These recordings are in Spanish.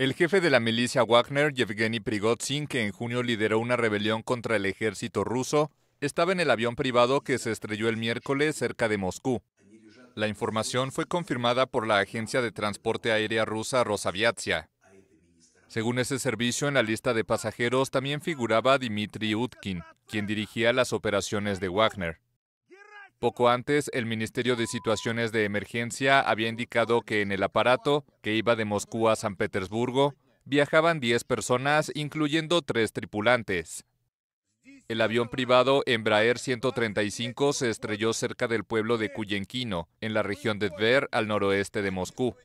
El jefe de la milicia Wagner, Yevgeny Prigozhin, que en junio lideró una rebelión contra el ejército ruso, estaba en el avión privado que se estrelló el miércoles cerca de Moscú. La información fue confirmada por la agencia de transporte aérea rusa Rosaviatsia. Según ese servicio, en la lista de pasajeros también figuraba Dmitry Utkin, quien dirigía las operaciones de Wagner. Poco antes, el Ministerio de Situaciones de Emergencia había indicado que en el aparato, que iba de Moscú a San Petersburgo, viajaban 10 personas, incluyendo tres tripulantes. El avión privado Embraer 135 se estrelló cerca del pueblo de Kuyenkino, en la región de Tver, al noroeste de Moscú.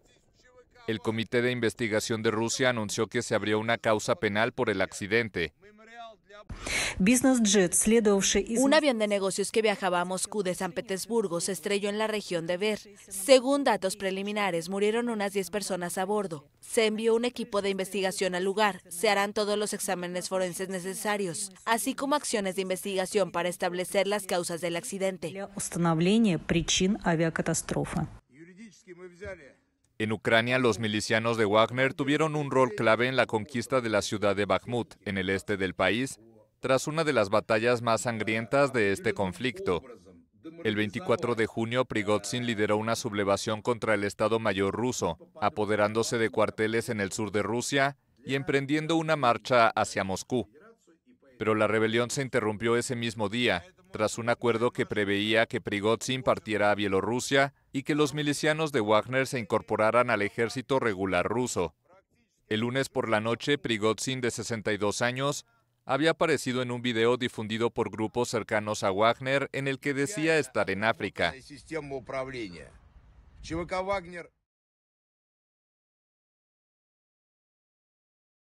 El Comité de Investigación de Rusia anunció que se abrió una causa penal por el accidente, un avión de negocios que viajaba a Moscú de San Petersburgo se estrelló en la región de Ver. Según datos preliminares, murieron unas 10 personas a bordo. Se envió un equipo de investigación al lugar. Se harán todos los exámenes forenses necesarios, así como acciones de investigación para establecer las causas del accidente. En Ucrania, los milicianos de Wagner tuvieron un rol clave en la conquista de la ciudad de Bakhmut, en el este del país, tras una de las batallas más sangrientas de este conflicto. El 24 de junio, Prigozhin lideró una sublevación contra el Estado Mayor ruso, apoderándose de cuarteles en el sur de Rusia y emprendiendo una marcha hacia Moscú. Pero la rebelión se interrumpió ese mismo día, tras un acuerdo que preveía que Prigozhin partiera a Bielorrusia y que los milicianos de Wagner se incorporaran al ejército regular ruso. El lunes por la noche, Prigozhin, de 62 años, había aparecido en un video difundido por grupos cercanos a Wagner en el que decía estar en África.